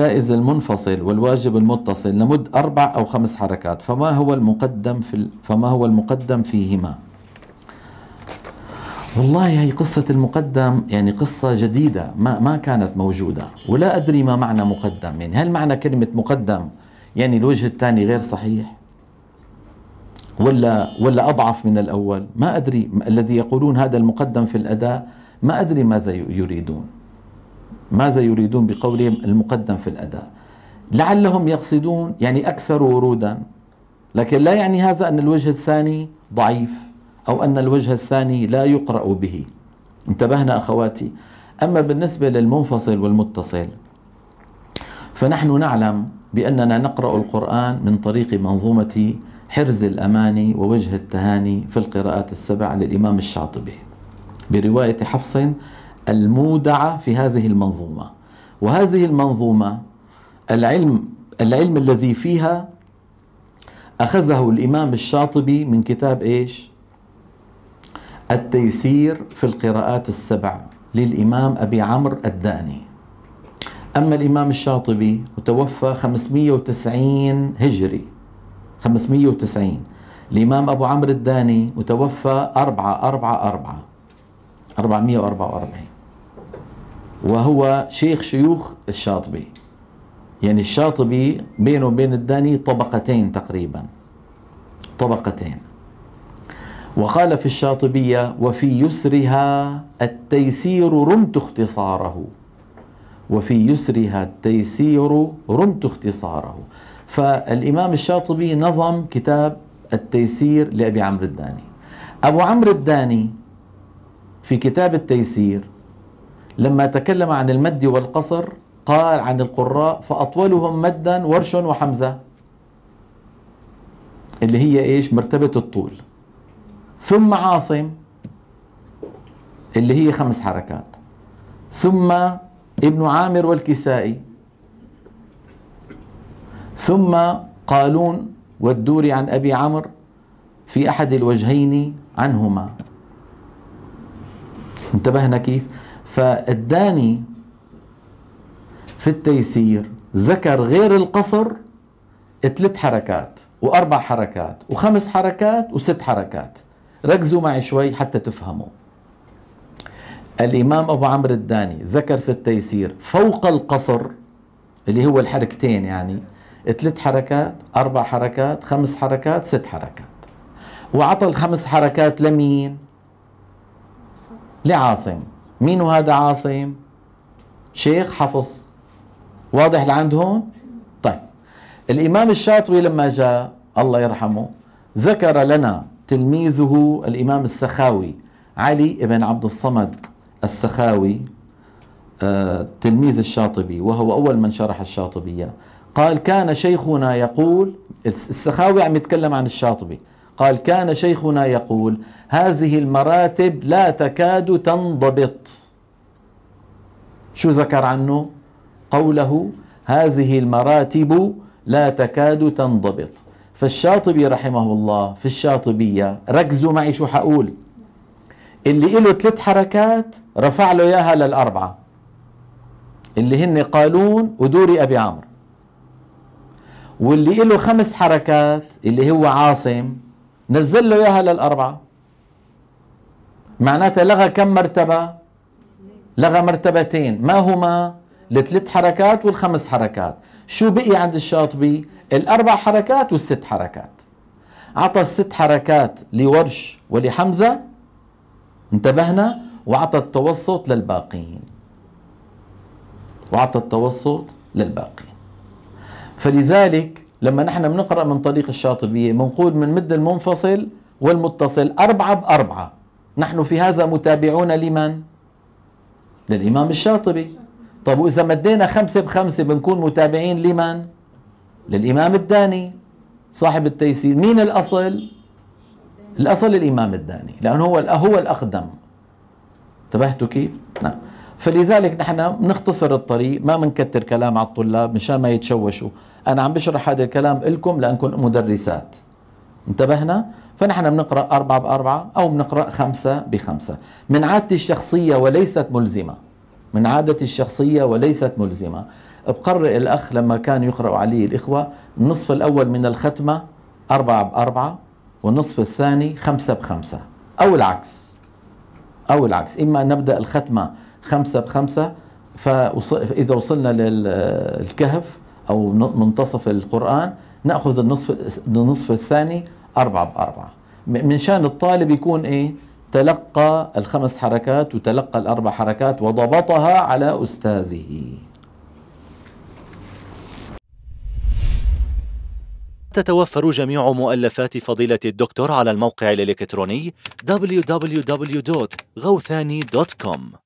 الجائز المنفصل والواجب المتصل لمد أربع أو خمس حركات فما هو المقدم في فما هو المقدم فيهما والله هي قصة المقدم يعني قصة جديدة ما ما كانت موجودة ولا أدري ما معنى مقدم يعني هل معنى كلمة مقدم يعني الوجه الثاني غير صحيح ولا ولا أضعف من الأول ما أدري الذي يقولون هذا المقدم في الأداء ما أدري ماذا يريدون ماذا يريدون بقولهم المقدم في الأداء لعلهم يقصدون يعني أكثر ورودا لكن لا يعني هذا أن الوجه الثاني ضعيف أو أن الوجه الثاني لا يقرأ به انتبهنا أخواتي أما بالنسبة للمنفصل والمتصل فنحن نعلم بأننا نقرأ القرآن من طريق منظومة حرز الأماني ووجه التهاني في القراءات السبع للإمام الشاطبي برواية حفص المودعة في هذه المنظومة وهذه المنظومة العلم العلم الذي فيها أخذه الإمام الشاطبي من كتاب إيش التيسير في القراءات السبع للإمام أبي عمرو الداني أما الإمام الشاطبي وتوفى 590 هجري 590 الإمام أبو عمرو الداني وتوفى 4 4 4 444 وهو شيخ شيوخ الشاطبي يعني الشاطبي بينه وبين الداني طبقتين تقريبا طبقتين وقال في الشاطبية وفي يسرها التيسير رمت اختصاره وفي يسرها التيسير رمت اختصاره فالإمام الشاطبي نظم كتاب التيسير لأبي عمرو الداني أبو عمرو الداني في كتاب التيسير لما تكلم عن المد والقصر قال عن القراء فأطولهم مدا ورش وحمزة اللي هي إيش مرتبة الطول ثم عاصم اللي هي خمس حركات ثم ابن عامر والكسائي ثم قالون والدوري عن أبي عمرو في أحد الوجهين عنهما انتبهنا كيف فالداني في التيسير ذكر غير القصر ثلاث حركات واربع حركات وخمس حركات وست حركات ركزوا معي شوي حتى تفهموا الامام ابو عمرو الداني ذكر في التيسير فوق القصر اللي هو الحركتين يعني ثلاث حركات اربع حركات خمس حركات ست حركات وعطى الخمس حركات لمين لعاصم مين هذا عاصم شيخ حفص واضح لعند هون طيب الإمام الشاطبي لما جاء الله يرحمه ذكر لنا تلميذه الإمام السخاوي علي بن عبد الصمد السخاوي آه، تلميذ الشاطبي وهو أول من شرح الشاطبية قال كان شيخنا يقول السخاوي عم يتكلم عن الشاطبي قال كان شيخنا يقول هذه المراتب لا تكاد تنضبط شو ذكر عنه قوله هذه المراتب لا تكاد تنضبط فالشاطبي رحمه الله في الشاطبية ركزوا معي شو حقول اللي له ثلاث حركات رفع له اياها للأربعة اللي هن قالون ودوري أبي عمرو واللي له خمس حركات اللي هو عاصم نزل له اياها للاربعه معناتها لغى كم مرتبه لغى مرتبتين ما هما الثلاث حركات والخمس حركات شو بقي عند الشاطبي الاربع حركات والست حركات عطى الست حركات لورش ولحمزه انتبهنا وعطى التوسط للباقيين وعطى التوسط للباقيين فلذلك لما نحن بنقرا من طريق الشاطبيه منقود من مد المنفصل والمتصل أربعة بأربعة نحن في هذا متابعون لمن؟ للإمام الشاطبي طب وإذا مدينا خمسة بخمسة بنكون متابعين لمن؟ للإمام الداني صاحب التيسير مين الأصل؟ الأصل الإمام الداني لأنه هو هو الأقدم انتبهتوا كيف؟ نعم فلذلك نحن بنختصر الطريق ما بنكتر كلام على الطلاب مشان ما يتشوشوا انا عم بشرح هذا الكلام لكم لانكم مدرسات انتبهنا فنحن بنقرا أربعة بأربعة أو بنقرا خمسة بخمسة من عادتي الشخصية وليست ملزمة من عادتي الشخصية وليست ملزمة بقرئ الأخ لما كان يقرأ عليه الإخوة النصف الأول من الختمة أربعة بأربعة والنصف الثاني خمسة بخمسة أو العكس أو العكس إما أن نبدأ الختمة خمسة بخمسة فإذا وصلنا للكهف أو منتصف القرآن نأخذ النصف النصف الثاني أربعة بأربعة من شان الطالب يكون إيه تلقى الخمس حركات وتلقى الأربع حركات وضبطها على أستاذه تتوفر جميع مؤلفات فضيلة الدكتور على الموقع الإلكتروني www.gawthani.com